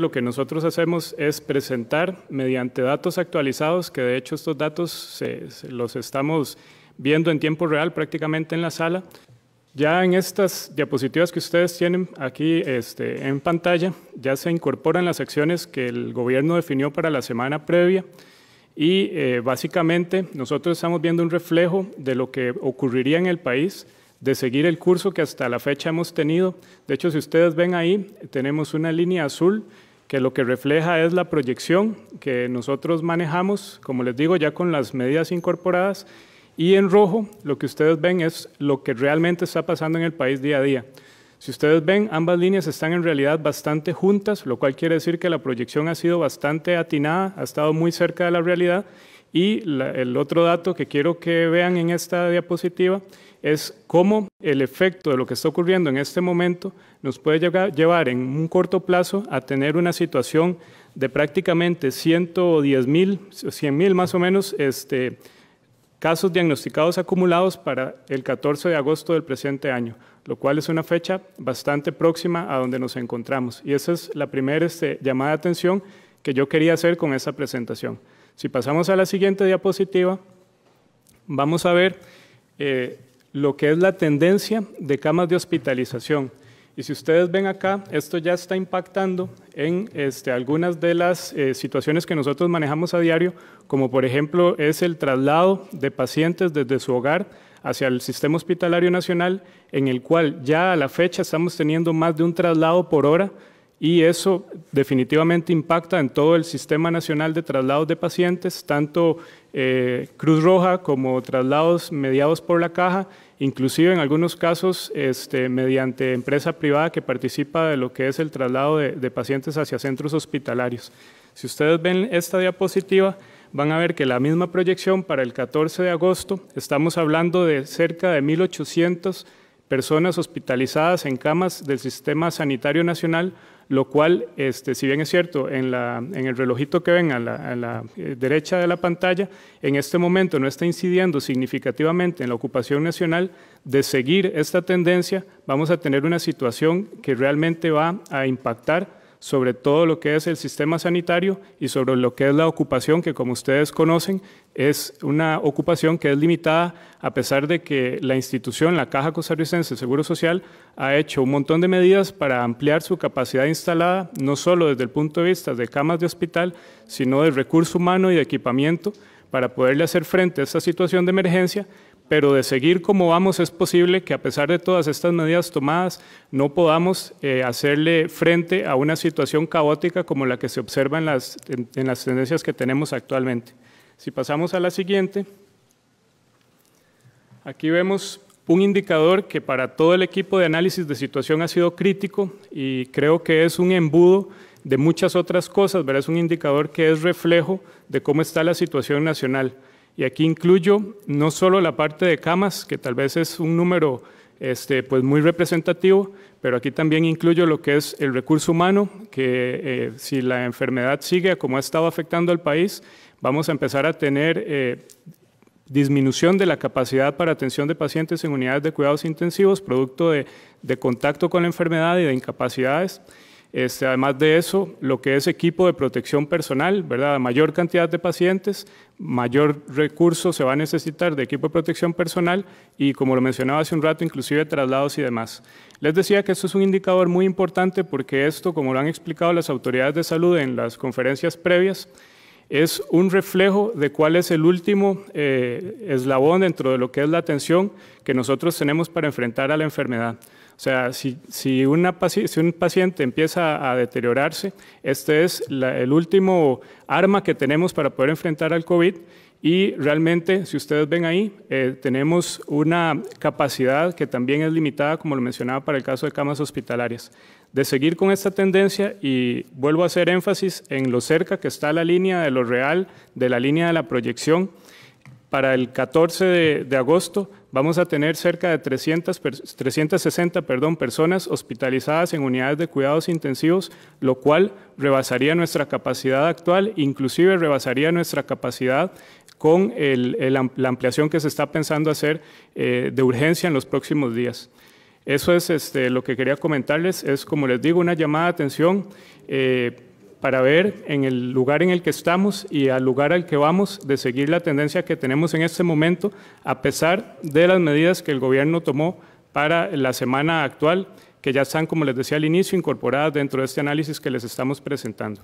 lo que nosotros hacemos es presentar mediante datos actualizados, que de hecho estos datos los estamos viendo en tiempo real prácticamente en la sala. Ya en estas diapositivas que ustedes tienen aquí este, en pantalla, ya se incorporan las acciones que el gobierno definió para la semana previa y eh, básicamente nosotros estamos viendo un reflejo de lo que ocurriría en el país de seguir el curso que hasta la fecha hemos tenido. De hecho, si ustedes ven ahí, tenemos una línea azul que lo que refleja es la proyección que nosotros manejamos, como les digo, ya con las medidas incorporadas, y en rojo lo que ustedes ven es lo que realmente está pasando en el país día a día. Si ustedes ven, ambas líneas están en realidad bastante juntas, lo cual quiere decir que la proyección ha sido bastante atinada, ha estado muy cerca de la realidad. Y el otro dato que quiero que vean en esta diapositiva es cómo el efecto de lo que está ocurriendo en este momento nos puede llevar en un corto plazo a tener una situación de prácticamente 110 mil, 100 mil más o menos, este, casos diagnosticados acumulados para el 14 de agosto del presente año, lo cual es una fecha bastante próxima a donde nos encontramos. Y esa es la primera este, llamada de atención que yo quería hacer con esta presentación. Si pasamos a la siguiente diapositiva, vamos a ver... Eh, lo que es la tendencia de camas de hospitalización. Y si ustedes ven acá, esto ya está impactando en este, algunas de las eh, situaciones que nosotros manejamos a diario, como por ejemplo es el traslado de pacientes desde su hogar hacia el sistema hospitalario nacional, en el cual ya a la fecha estamos teniendo más de un traslado por hora y eso definitivamente impacta en todo el sistema nacional de traslados de pacientes, tanto eh, Cruz Roja como traslados mediados por la caja, inclusive en algunos casos este, mediante empresa privada que participa de lo que es el traslado de, de pacientes hacia centros hospitalarios. Si ustedes ven esta diapositiva, van a ver que la misma proyección para el 14 de agosto, estamos hablando de cerca de 1.800 personas hospitalizadas en camas del Sistema Sanitario Nacional, lo cual, este, si bien es cierto, en, la, en el relojito que ven a la, a la, eh, derecha de la pantalla, en este momento no está incidiendo significativamente en la ocupación nacional, de seguir esta tendencia vamos a tener una situación que realmente va a impactar sobre todo lo que es el sistema sanitario y sobre lo que es la ocupación, que como ustedes conocen, es una ocupación que es limitada a pesar de que la institución, la Caja Costarricense de Seguro Social, ha hecho un montón de medidas para ampliar su capacidad instalada, no solo desde el punto de vista de camas de hospital, sino del recurso humano y de equipamiento para poderle hacer frente a esta situación de emergencia, pero de seguir como vamos es posible que a pesar de todas estas medidas tomadas no podamos eh, hacerle frente a una situación caótica como la que se observa en las, tendencias que tenemos actualmente. Si pasamos a la siguiente, aquí vemos un indicador que para todo el equipo de análisis de situación ha sido crítico y creo que es un embudo de muchas otras cosas, ¿verdad? es un indicador que es reflejo de cómo está la situación nacional. Y aquí incluyo no solo la parte de camas, que tal vez es un número este, pues muy representativo, pero aquí también incluyo lo que es el recurso humano, que eh, si la enfermedad sigue como ha estado afectando al país, vamos a empezar a tener eh, disminución de la capacidad para atención de pacientes en unidades de cuidados intensivos, producto de contacto con la enfermedad y de incapacidades. Este, además de eso, lo que es equipo de protección personal, ¿verdad? Mayor cantidad de pacientes, mayor recurso se va a necesitar de equipo de protección personal y, como lo mencionaba hace un rato, inclusive traslados y demás. Les decía que esto es un indicador muy importante porque esto, como lo han explicado las autoridades de salud en las conferencias previas, es un reflejo de cuál es el último eh, eslabón dentro de lo que es la atención que nosotros tenemos para enfrentar a la enfermedad. O sea, si, si, un paciente empieza a deteriorarse, este es el último arma que tenemos para poder enfrentar al COVID. Y realmente, si ustedes ven ahí, eh, tenemos una capacidad que también es limitada, como lo mencionaba para el caso de camas hospitalarias. De seguir con esta tendencia, y vuelvo a hacer énfasis en lo cerca que está la línea de lo real, de la línea de la proyección, para el 14 de, agosto vamos a tener cerca de 300, 360 perdón, personas hospitalizadas en unidades de cuidados intensivos, lo cual rebasaría nuestra capacidad actual, inclusive rebasaría nuestra capacidad con la ampliación que se está pensando hacer eh, de urgencia en los próximos días. Eso es este, lo que quería comentarles, es como les digo, una llamada de atención. Eh, para ver en el lugar en el que estamos y al lugar al que vamos de seguir la tendencia que tenemos en este momento, a pesar de las medidas que el gobierno tomó para la semana actual, que ya están, como les decía al inicio, incorporadas dentro de este análisis que les estamos presentando.